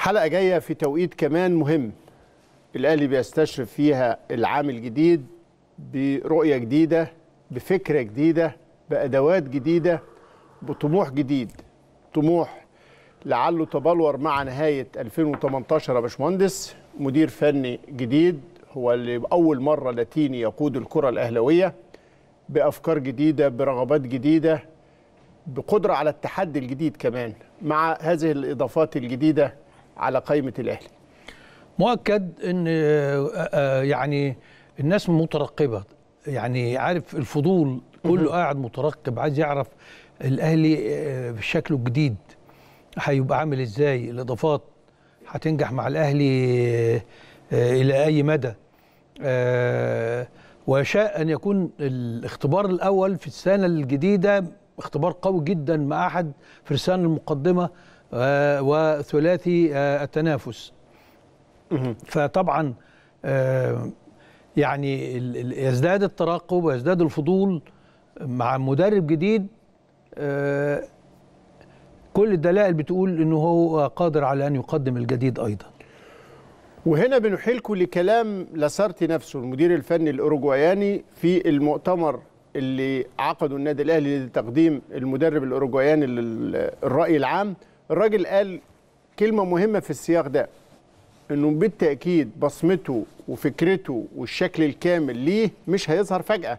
حلقة جاية في توقيت كمان مهم الأهلي بيستشرف فيها العام الجديد برؤية جديدة بفكرة جديدة بأدوات جديدة بطموح جديد طموح لعله تبلور مع نهاية 2018 يا باشمهندس مدير فني جديد هو اللي بأول مرة لاتيني يقود الكرة الأهلوية بأفكار جديدة برغبات جديدة بقدرة على التحدي الجديد كمان مع هذه الإضافات الجديدة على قائمه الاهلي مؤكد ان آه، آه، يعني الناس مترقبه يعني عارف الفضول كله قاعد مترقب عايز يعرف الاهلي آه، شكله الجديد هيبقى عامل ازاي الاضافات هتنجح مع الاهلي الى اي مدى ويشاء ان يكون الاختبار الاول في السنه الجديده اختبار قوي جدا مع احد فرسان المقدمه آه، وثلاثي آه، التنافس فطبعا آه، يعني يزداد الترقب ويزداد الفضول مع مدرب جديد كل الدلائل بتقول انه هو قادر على ان يقدم الجديد ايضا وهنا بنحيلكم لكلام لاسارتي نفسه المدير الفني الاوروجواياني في المؤتمر اللي عقده النادي الاهلي لتقديم المدرب الاوروجواياني للراي العام الراجل قال كلمه مهمه في السياق ده انه بالتاكيد بصمته وفكرته والشكل الكامل ليه مش هيظهر فجاه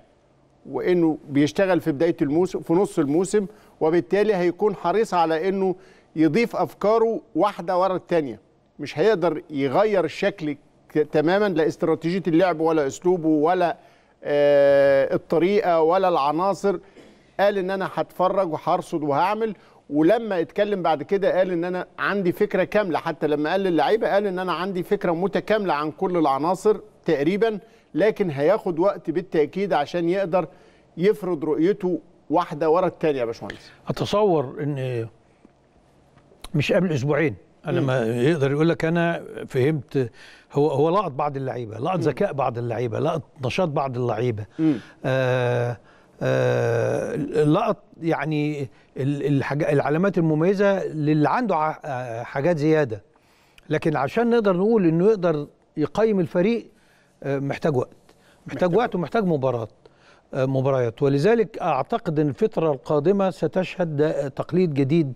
وانه بيشتغل في بدايه الموسم في نص الموسم وبالتالي هيكون حريص على انه يضيف افكاره واحده ورا الثانيه مش هيقدر يغير الشكل تماما لا استراتيجيه اللعب ولا اسلوبه ولا آه الطريقه ولا العناصر قال ان انا هتفرج وهرصد وهعمل ولما اتكلم بعد كده قال ان انا عندي فكره كامله حتى لما قال للعيبه قال ان انا عندي فكره متكامله عن كل العناصر تقريبا لكن هياخد وقت بالتاكيد عشان يقدر يفرض رؤيته واحده ورا الثانيه يا باشمهندس اتصور ان مش قبل اسبوعين انا ما يقدر يقول لك انا فهمت هو هو لقط بعض اللعيبه لقط ذكاء بعض اللعيبه لقط نشاط بعض اللعيبه آه آه، لقط يعني العلامات المميزه للي عنده آه، حاجات زياده لكن عشان نقدر نقول انه يقدر يقيم الفريق آه، محتاج وقت محتاج, محتاج وقت ومحتاج مباراه مباريات ولذلك اعتقد ان الفتره القادمه ستشهد تقليد جديد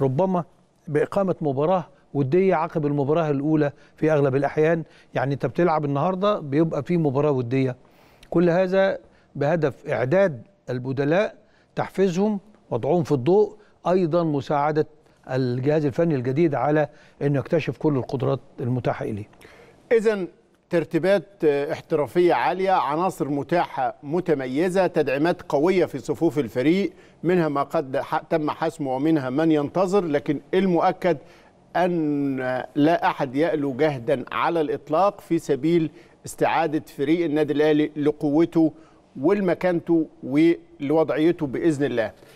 ربما باقامه مباراه وديه عقب المباراه الاولى في اغلب الاحيان يعني انت بتلعب النهارده بيبقى في مباراه وديه كل هذا بهدف إعداد البدلاء تحفيزهم وضعهم في الضوء أيضا مساعدة الجهاز الفني الجديد على أن يكتشف كل القدرات المتاحة إليه إذا ترتيبات احترافية عالية عناصر متاحة متميزة تدعيمات قوية في صفوف الفريق منها ما قد تم حسمه ومنها من ينتظر لكن المؤكد أن لا أحد يألو جهدا على الإطلاق في سبيل استعادة فريق النادي الأهلي لقوته ولمكانته ولوضعيته باذن الله